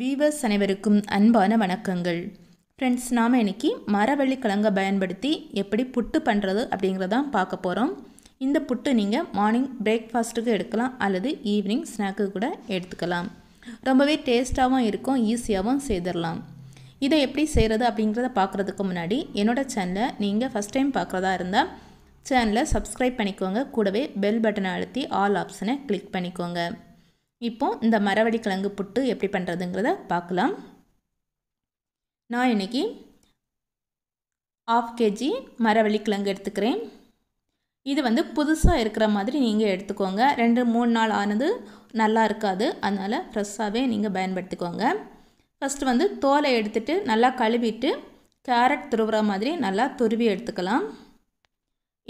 viewers அனைவருக்கும் அன்பான வணக்கங்கள் ஃப்ரெண்ட்ஸ் நாம் இன்றைக்கி மரவள்ளி கிழங்கை பயன்படுத்தி எப்படி புட்டு பண்ணுறது அப்படிங்கிறதான் பார்க்க போகிறோம் இந்த புட்டு நீங்கள் மார்னிங் பிரேக்ஃபாஸ்ட்டுக்கு எடுக்கலாம் அல்லது ஈவினிங் ஸ்நாக்கு கூட எடுத்துக்கலாம் ரொம்பவே டேஸ்ட்டாகவும் இருக்கும் ஈஸியாகவும் செய்திடலாம் இதை எப்படி செய்கிறது அப்படிங்கிறத பார்க்குறதுக்கு முன்னாடி என்னோடய சேனலை நீங்கள் ஃபஸ்ட் டைம் பார்க்குறதா இருந்தால் சேனலை சப்ஸ்கிரைப் பண்ணிக்கோங்க கூடவே பெல் பட்டனை அழுத்தி ஆல் ஆப்ஷனை கிளிக் பண்ணிக்கோங்க இப்போது இந்த மரவடி கிழங்கு புட்டு எப்படி பண்ணுறதுங்கிறத பார்க்கலாம் நான் இன்றைக்கி ஆஃப் கேஜி மரவள்ளி கிழங்கு எடுத்துக்கிறேன் இது வந்து புதுசாக இருக்கிற மாதிரி நீங்கள் எடுத்துக்கோங்க ரெண்டு மூணு நாள் ஆனது நல்லா இருக்காது அதனால் ஃப்ரெஷ்ஷாகவே நீங்கள் பயன்படுத்திக்கோங்க ஃபஸ்ட்டு வந்து தோலை எடுத்துகிட்டு நல்லா கழுவிட்டு கேரட் துருவுற மாதிரி நல்லா துருவி எடுத்துக்கலாம்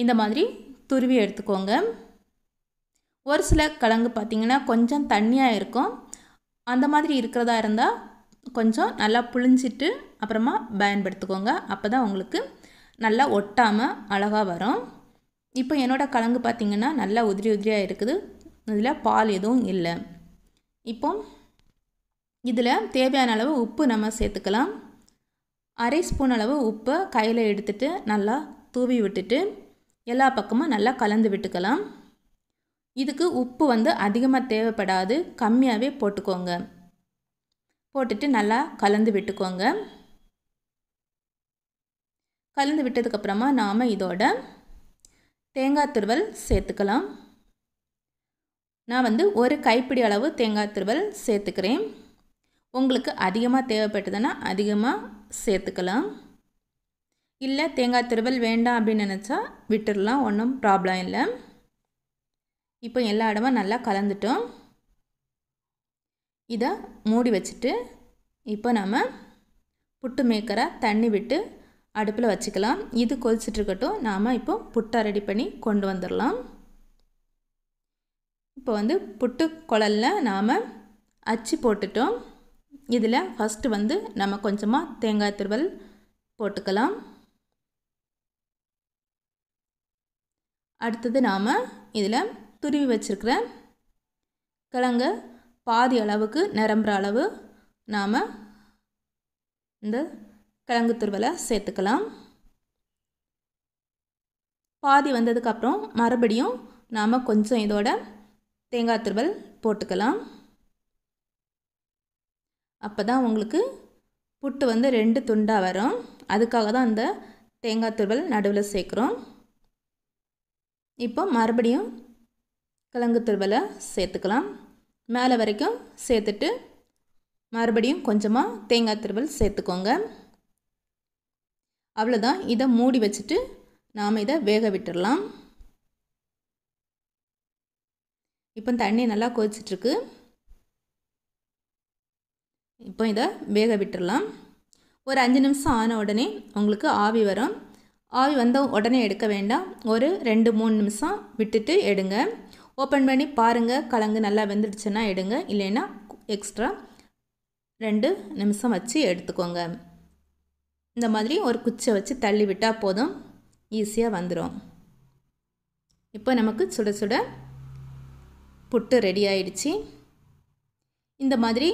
இந்த மாதிரி துருவி எடுத்துக்கோங்க ஒரு சில கிழங்கு பார்த்திங்கன்னா கொஞ்சம் தண்ணியாக இருக்கும் அந்த மாதிரி இருக்கிறதா இருந்தால் கொஞ்சம் நல்லா புழிஞ்சிட்டு அப்புறமா பயன்படுத்திக்கோங்க அப்போ தான் உங்களுக்கு நல்லா ஒட்டாமல் அழகாக வரும் இப்போ என்னோடய கலங்கு பார்த்திங்கன்னா நல்லா உதிரி உதிரியாக இருக்குது இதில் பால் எதுவும் இல்லை இப்போ இதில் தேவையான அளவு உப்பு நம்ம சேர்த்துக்கலாம் அரை ஸ்பூன் அளவு உப்பை கையில் எடுத்துகிட்டு நல்லா தூவி விட்டுட்டு எல்லா பக்கமும் நல்லா கலந்து விட்டுக்கலாம் இதுக்கு உப்பு வந்து அதிகமாக தேவைப்படாது கம்மியாகவே போட்டுக்கோங்க போட்டுட்டு நல்லா கலந்து விட்டுக்கோங்க கலந்து விட்டதுக்கப்புறமா நாம் இதோட தேங்காய் துருவல் சேர்த்துக்கலாம் நான் வந்து ஒரு கைப்பிடி அளவு தேங்காய் துருவல் சேர்த்துக்கிறேன் உங்களுக்கு அதிகமாக தேவைப்பட்டதுன்னா அதிகமாக சேர்த்துக்கலாம் இல்லை தேங்காய் துருவல் வேண்டாம் அப்படின்னு நினச்சா விட்டுடலாம் ஒன்றும் ப்ராப்ளம் இல்லை இப்போ எல்லா இடமும் நல்லா கலந்துட்டோம் இதை மூடி வச்சுட்டு இப்போ நம்ம புட்டு மேக்கரை தண்ணி விட்டு அடுப்பில் வச்சுக்கலாம் இது கொதிச்சிட்ருக்கட்டும் நாம் இப்போ புட்டை ரெடி பண்ணி கொண்டு வந்துடலாம் இப்போ வந்து புட்டு குழலில் நாம் அச்சு போட்டுட்டோம் இதில் ஃபஸ்ட்டு வந்து நம்ம கொஞ்சமாக தேங்காய் திருவல் போட்டுக்கலாம் அடுத்தது நாம் இதில் துருவி வச்சுருக்கிறேன் கிழங்க பாதி அளவுக்கு நிரம்புற அளவு நாம் இந்த கிழங்கு துருவலை சேர்த்துக்கலாம் பாதி வந்ததுக்கப்புறம் மறுபடியும் நாம் கொஞ்சம் இதோட தேங்காய் துருவல் போட்டுக்கலாம் அப்போ தான் உங்களுக்கு புட்டு வந்து ரெண்டு துண்டாக வரும் அதுக்காக தான் அந்த தேங்காய் துருவல் நடுவில் சேர்க்குறோம் இப்போ மறுபடியும் கிழங்கு துருவலை சேர்த்துக்கலாம் மேலே வரைக்கும் சேர்த்துட்டு மறுபடியும் கொஞ்சமாக தேங்காய் திருவல் சேர்த்துக்கோங்க அவ்வளோதான் இதை மூடி வச்சுட்டு நாம் இதை வேக விட்டுடலாம் இப்போ தண்ணி நல்லா கொதிச்சிட்ருக்கு இப்போ இதை வேக விட்டுடலாம் ஒரு அஞ்சு நிமிஷம் ஆன உடனே உங்களுக்கு ஆவி வரும் ஆவி வந்த உடனே எடுக்க வேண்டாம் ஒரு ரெண்டு மூணு நிமிஷம் விட்டுட்டு எடுங்க ஓப்பன் பண்ணி பாருங்கள் கலங்கு நல்லா வெந்துடுச்சுன்னா எடுங்க இல்லைன்னா எக்ஸ்ட்ரா ரெண்டு நிமிஷம் வச்சு எடுத்துக்கோங்க இந்த மாதிரி ஒரு குச்சை வச்சு தள்ளி விட்டால் போதும் ஈஸியாக வந்துடும் இப்போ நமக்கு சுட சுட புட்டு ரெடி ஆயிடுச்சு இந்த மாதிரி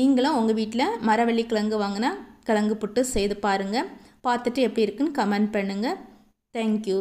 நீங்களும் உங்கள் வீட்டில் மரவள்ளி கிழங்கு வாங்கினா கிழங்கு புட்டு செய்து பாருங்கள் பார்த்துட்டு எப்படி இருக்குன்னு கமெண்ட் பண்ணுங்கள் தேங்க்யூ